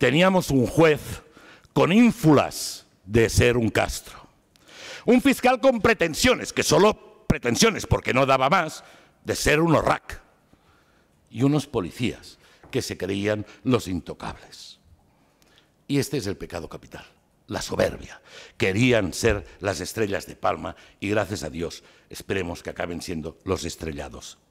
teníamos un juez con ínfulas de ser un Castro. Un fiscal con pretensiones, que solo pretensiones, porque no daba más, de ser un ORAC. Y unos policías que se creían los intocables. Y este es el pecado capital, la soberbia. Querían ser las estrellas de Palma y gracias a Dios esperemos que acaben siendo los estrellados